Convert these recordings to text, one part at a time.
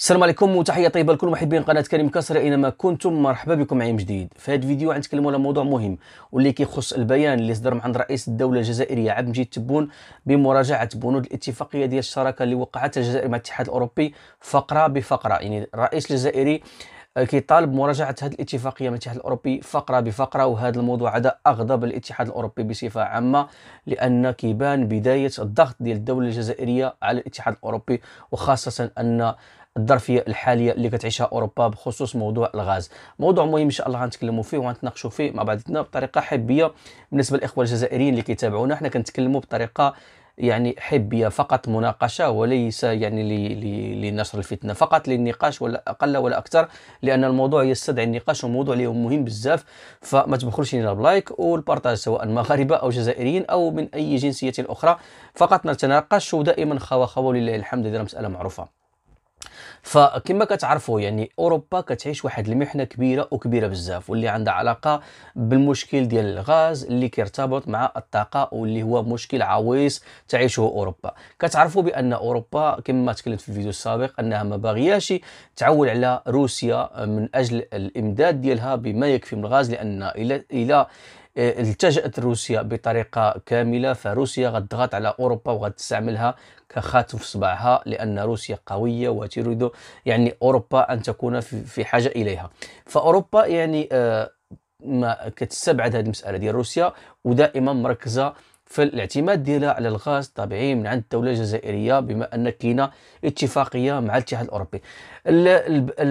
السلام عليكم وتحيه طيبه لكل محبين قناه كريم كسر اينما كنتم مرحبا بكم معي جديد في هذا الفيديو غنتكلموا على موضوع مهم واللي كيخص البيان اللي صدر من عند رئيس الدوله الجزائريه عبد المجيد تبون بمراجعه بنود الاتفاقيه ديال الشراكه اللي وقعتها الجزائر مع الاتحاد الاوروبي فقره بفقره يعني الرئيس الجزائري آه، كيطالب مراجعه هذه الاتفاقيه مع الاتحاد الاوروبي فقره بفقره وهذا الموضوع هذا اغضب الاتحاد الاوروبي بصفه عامه لان كيبان بدايه الضغط ديال الدوله الجزائريه على الاتحاد الاوروبي وخاصه ان الظرفيه الحاليه اللي كتعيشها اوروبا بخصوص موضوع الغاز موضوع مهم ان شاء الله غنتكلموا فيه وغنتناقشوا فيه مع بعضنا بطريقه حبيه بالنسبه للاخوه الجزائريين اللي كيتابعونا حنا كنتكلموا بطريقه يعني حبيه فقط مناقشه وليس يعني لنشر الفتنه فقط للنقاش ولا اقل ولا اكثر لان الموضوع يستدعي النقاش وموضوع اليوم مهم بزاف فما تبخلوش لنا بلايك والبارتاج سواء مغاربه او جزائريين او من اي جنسيه اخرى فقط نتناقش ودائما خوا خوا ولله الحمد هذه مساله معروفه فكما كتعرفوا يعني اوروبا كتعيش واحد المحنه كبيره وكبيره بزاف واللي عندها علاقه بالمشكل ديال الغاز اللي كيرتبط مع الطاقه واللي هو مشكل عويص تعيشه اوروبا كتعرفوا بان اوروبا كما تكلمت في الفيديو السابق انها ما باغياش تعول على روسيا من اجل الامداد ديالها بما يكفي من الغاز لان الى الى آه، التجأت روسيا بطريقة كاملة فروسيا غتضغط على أوروبا وغتستعملها كخاتم في صبعها لأن روسيا قوية وتريد يعني أوروبا أن تكون في حاجة إليها فأوروبا يعني آه، ما كتستبعد هذه المساله ديال روسيا ودائما مركزه فالاعتماد ديالها على الغاز الطبيعي من عند الدوله الجزائريه بما ان كاينه اتفاقيه مع الاتحاد الاوروبي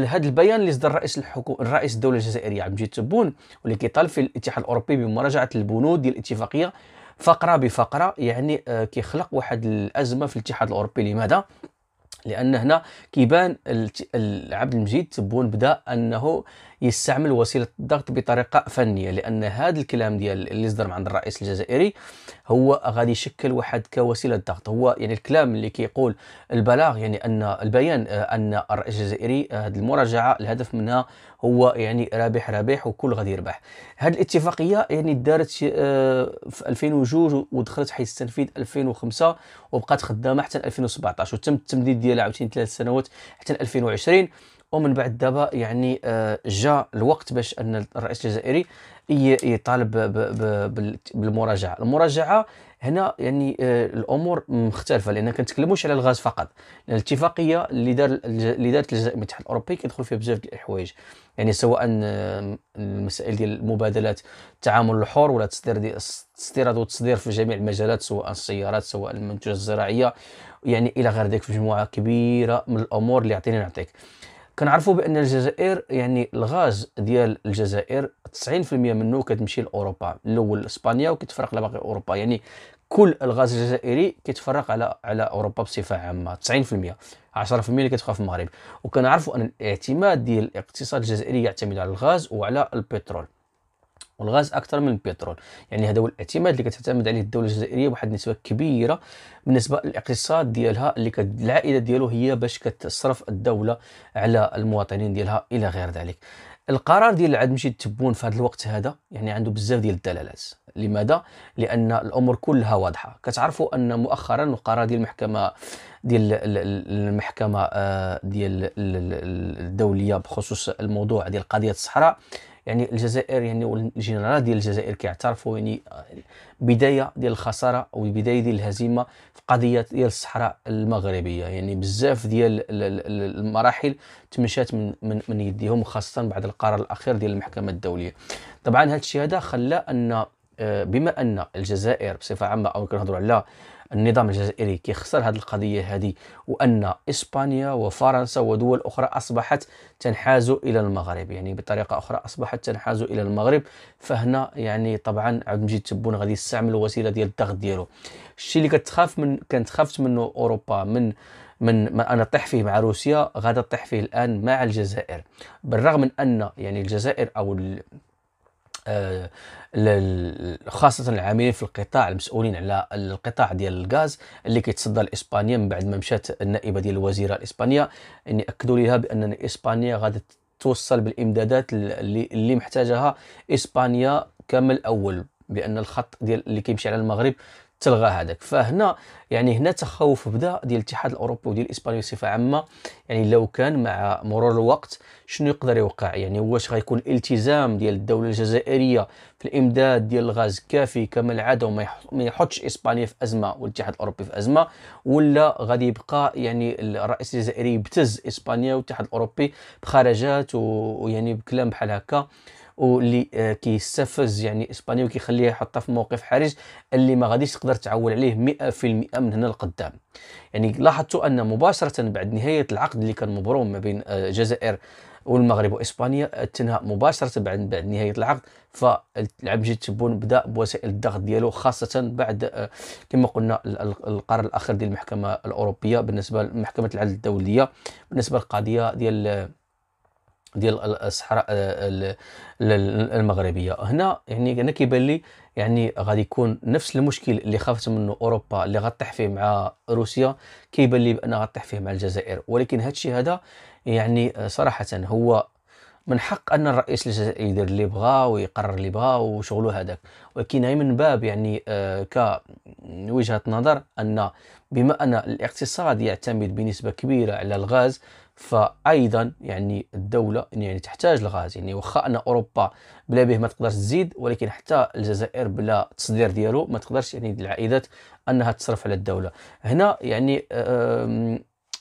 هذا البيان اللي صدر رئيس الحكومه رئيس الدوله الجزائريه عبد المجيد تبون واللي كيطالب في الاتحاد الاوروبي بمراجعه البنود ديال الاتفاقيه فقره بفقره يعني آه، كيخلق واحد الازمه في الاتحاد الاوروبي لماذا لان هنا كيبان عبد المجيد تبون بدا انه يستعمل وسيله الضغط بطريقه فنيه لان هذا الكلام ديال اللي صدر من عند الرئيس الجزائري هو غادي يشكل واحد كوسيله ضغط هو يعني الكلام اللي كيقول البلاغ يعني ان البيان آه، ان الرئيس الجزائري آه، هذه المراجعه الهدف منها هو يعني رابح رابح وكل غادي يربح هذه الاتفاقيه يعني دارت آه، في 2002 ودخلت حيز التنفيذ 2005 وبقات خدامه حتى 2017 وتم التمديد ديالها عاوتاني ثلاث سنوات حتى 2020 ومن بعد دابا يعني آه، جاء الوقت باش ان الرئيس الجزائري يطالب بالمراجعه المراجعه هنا يعني آه، الامور مختلفه لان كنتكلموش على الغاز فقط الاتفاقيه اللي دار اللي دارت الجزائر المتحده الاوروبي كيدخل فيها بزاف ديال الحوايج يعني سواء المسائل ديال المبادلات التعامل الحر ولا تصدير استيراد وتصدير والتصدير في جميع المجالات سواء السيارات سواء المنتوجات الزراعيه يعني الى غير ذلك في مجموعه كبيره من الامور اللي يعطيني نعطيك كنعرفوا بان الجزائر يعني الغاز ديال الجزائر 90% منه كتمشي لاوروبا الاول اسبانيا وكيتفرق على باقي اوروبا يعني كل الغاز الجزائري كيتفرق على على اوروبا بصفه عامه 90% 10% اللي كتبقى في المغرب وكنعرفوا ان الاعتماد ديال الاقتصاد الجزائري يعتمد على الغاز وعلى البترول والغاز اكثر من البترول يعني هذا هو الاعتماد اللي كتعتمد عليه الدوله الجزائريه بواحد النسبه كبيره بالنسبه للاقتصاد ديالها اللي العائله ديالو هي باش كتصرف الدوله على المواطنين ديالها الى غير ذلك القرار ديال عاد مشي تبون في هذا الوقت هذا يعني عنده بزاف ديال الدلالات لماذا لان الامور كلها واضحه كتعرفوا ان مؤخرا القرار ديال المحكمه ديال المحكمه آه، ديال الدوليه بخصوص الموضوع ديال قضيه الصحراء يعني الجزائر يعني الجنرال ديال الجزائر كيعترفوا يعني آه، بدايه ديال الخساره او بدايه ديال الهزيمه في قضيه ديال الصحراء المغربيه يعني بزاف ديال المراحل تمشات من من, من يديهم خاصه بعد القرار الاخير ديال المحكمه الدوليه طبعا هذا الشيء هذا خلى ان بما ان الجزائر بصفه عامه او كنهضروا على النظام الجزائري كيخسر هذه القضيه هذه وان اسبانيا وفرنسا ودول اخرى اصبحت تنحاز الى المغرب يعني بطريقه اخرى اصبحت تنحاز الى المغرب فهنا يعني طبعا عبد المجيد تبون غادي يستعمل الوسيله ديال الضغط ديالو الشيء اللي كتخاف من كانت خافت منه اوروبا من من ما انا طيح فيه مع روسيا غادي طيح فيه الان مع الجزائر بالرغم من ان يعني الجزائر او آه، خاصة العاملين في القطاع المسؤولين على القطاع ديال الغاز اللي كيتصدى لإسبانيا من بعد ما مشات النائبة ديال الوزيرة الإسبانية أن يعني أكدوا لها بأن إسبانيا غادي توصل بالإمدادات اللي, اللي محتاجها إسبانيا كما الأول بأن الخط ديال اللي كيمشي على المغرب تلغى هذاك فهنا يعني هنا تخوف بدا ديال الاتحاد الاوروبي وديال اسبانيا بصفه عامه يعني لو كان مع مرور الوقت شنو يقدر يوقع يعني واش غيكون الالتزام ديال الدوله الجزائريه في الامداد ديال الغاز كافي كما العاده وما يحطش اسبانيا في ازمه والاتحاد الاوروبي في ازمه ولا غادي يبقى يعني الرئيس الجزائري يبتز اسبانيا والاتحاد الاوروبي بخرجات ويعني بكلام بحال هكا واللي آه، كيستفز يعني اسبانيا وكيخليها يحطها في موقف حرج اللي ما غاديش تقدر تعول عليه 100% من هنا لقدام يعني لاحظتوا ان مباشره بعد نهايه العقد اللي كان مبروم ما بين آه، الجزائر والمغرب واسبانيا تنهى مباشره بعد بعد نهايه العقد جيت تبون بدا بوسائل الضغط ديالو خاصه بعد آه، كما قلنا القرار الاخير ديال المحكمه الاوروبيه بالنسبه لمحكمه العدل الدوليه بالنسبه للقضيه ديال ديال الصحراء آه، المغربيه هنا يعني انا كيبان لي يعني غادي يكون نفس المشكل اللي خافت منه اوروبا اللي غطيح فيه مع روسيا كيبان لي بان غطيح فيه مع الجزائر ولكن هذا الشيء هذا يعني آه، صراحه هو من حق ان الرئيس الجزائري يدير اللي بغا ويقرر اللي بغا وشغلو هذاك ولكن هي من باب يعني آه، كوجهه نظر ان بما ان الاقتصاد يعتمد بنسبه كبيره على الغاز فايضا يعني الدوله يعني تحتاج الغاز يعني واخا ان اوروبا بلا به ما تقدرش تزيد ولكن حتى الجزائر بلا تصدير ديالو ما تقدرش يعني العائدات انها تصرف على الدوله هنا يعني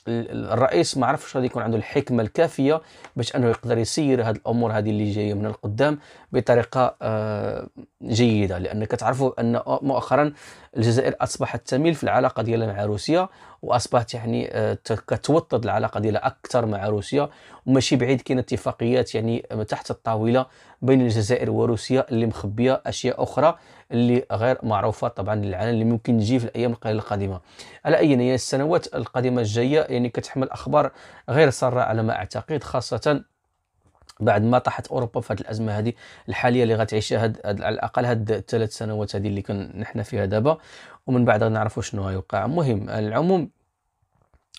الرئيس ما عرفش غادي يكون عنده الحكمه الكافيه باش انه يقدر يسير هذه الامور هذه اللي جايه من القدام بطريقه آه، جيده لانك كتعرفوا ان مؤخرا الجزائر اصبحت تميل في العلاقه ديالها مع روسيا واصبحت يعني آه، كتوطد العلاقه ديالها اكثر مع روسيا وماشي بعيد كاين اتفاقيات يعني تحت الطاوله بين الجزائر وروسيا اللي مخبيه اشياء اخرى اللي غير معروفه طبعا للعالم اللي ممكن تجي في الايام القادمه على اي يعني السنوات القادمه الجايه يعني كتحمل اخبار غير ساره على ما اعتقد خاصه بعد ما طاحت اوروبا في هذه الازمه هذه الحاليه اللي غتعيشها هاد على الاقل هاد الثلاث سنوات هذه اللي كنحنا فيها دابا ومن بعد غنعرفوا شنو غيوقع المهم على العموم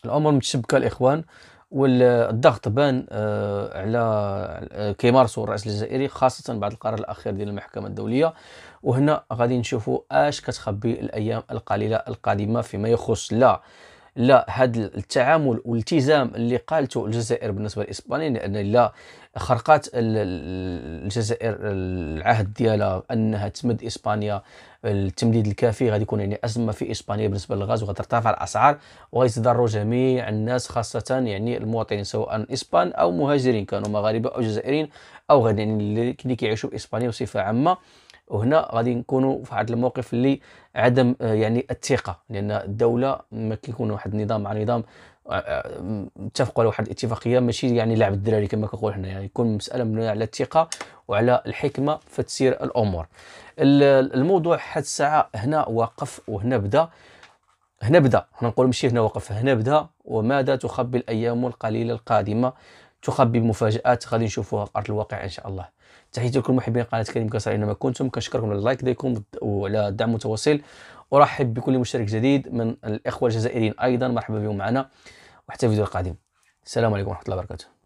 الامر متشبكه الاخوان والضغط بان آه، على آه، كيمارسوا الرئيس الجزائري خاصه بعد القرار الاخير ديال المحكمه الدوليه وهنا غادي نشوفوا اش كتخبي الايام القليله القادمه فيما يخص لا لا هذا التعامل والالتزام اللي قالته الجزائر بالنسبه لاسبانيا لان لا خرقات الجزائر العهد ديالها انها تمد اسبانيا التمديد الكافي غادي يكون يعني ازمه في اسبانيا بالنسبه للغاز وغترتفع الاسعار وغيتضروا جميع الناس خاصه يعني المواطنين سواء اسبان او مهاجرين كانوا مغاربه او جزائريين او غادي يعني اللي كيعيشوا في اسبانيا بصفه عامه وهنا غادي نكونوا في واحد الموقف اللي عدم آه، يعني الثقه لان الدوله ما كيكون واحد النظام مع نظام اتفقوا على واحد الاتفاقيه ماشي يعني لعب الدراري كما كنقول حنا يعني يكون مساله مبنيه على الثقه وعلى الحكمه فتسير الامور الموضوع حد الساعه هنا وقف وهنا بدا هنا بدا هنا نقول ماشي هنا وقف هنا بدا وماذا تخبي الايام القليله القادمه تخبي مفاجات غادي نشوفوها في ارض الواقع ان شاء الله تحياتي لكم محبين قناه كريم كسر اينما كنتم كنشكركم على اللايك ديالكم وعلى الدعم المتواصل ارحب بكل مشترك جديد من الاخوه الجزائريين ايضا مرحبا بهم معنا وحتى الفيديو القادم السلام عليكم ورحمه الله وبركاته